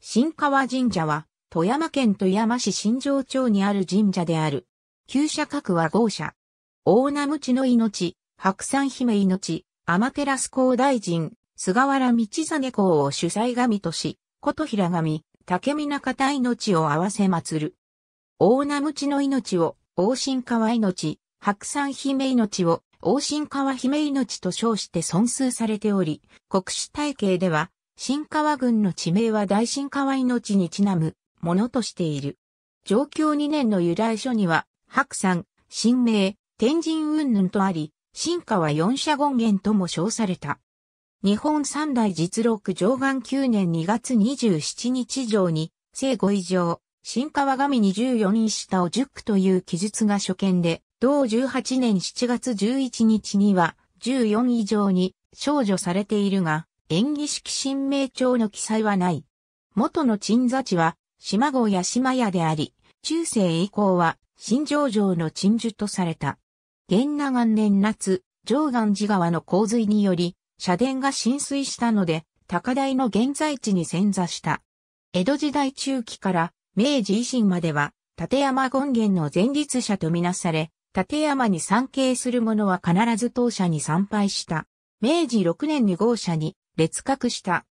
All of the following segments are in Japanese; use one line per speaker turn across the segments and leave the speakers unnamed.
新
川神社は、富山県富山市新城町にある神社である。旧社格は豪社。大名無知の命、白山姫命、天照公大臣、菅原道真公を主催神とし、琴平神、竹見中田命を合わせ祀る。大名無知の命を、大神川命、白山姫命を、大神川姫命と称して尊崇されており、国史体系では、新川郡の地名は大新川命にちなむものとしている。上京2年の由来書には、白山、新名、天神云々とあり、新川四社権現とも称された。日本三大実録上岸9年2月27日上に、聖五以上、新川神に14人下を10区という記述が初見で、同18年7月11日には、14以上に少女されているが、演技式新名帳の記載はない。元の鎮座地は、島郷や島屋であり、中世以降は、新城城の鎮守とされた。元那元年夏、上岸寺川の洪水により、社殿が浸水したので、高台の現在地に潜座した。江戸時代中期から明治維新までは、立山権現の前立者とみなされ、立山に参詣する者は必ず当社に参拝した。明治6年に豪社に劣角した。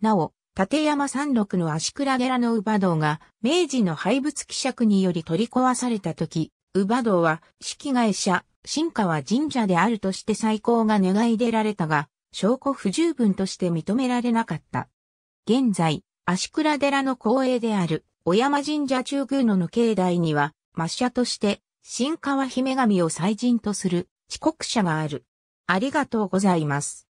なお、立山山麓の足倉寺の乳母堂が明治の廃仏希釈により取り壊された時、乳母堂は式会社、新川神社であるとして最高が願い出られたが、証拠不十分として認められなかった。現在、足倉寺の公営である、小山神社中宮野の境内には、抹茶として、新川姫神を祭神とする、遅刻者がある。ありがとうございます。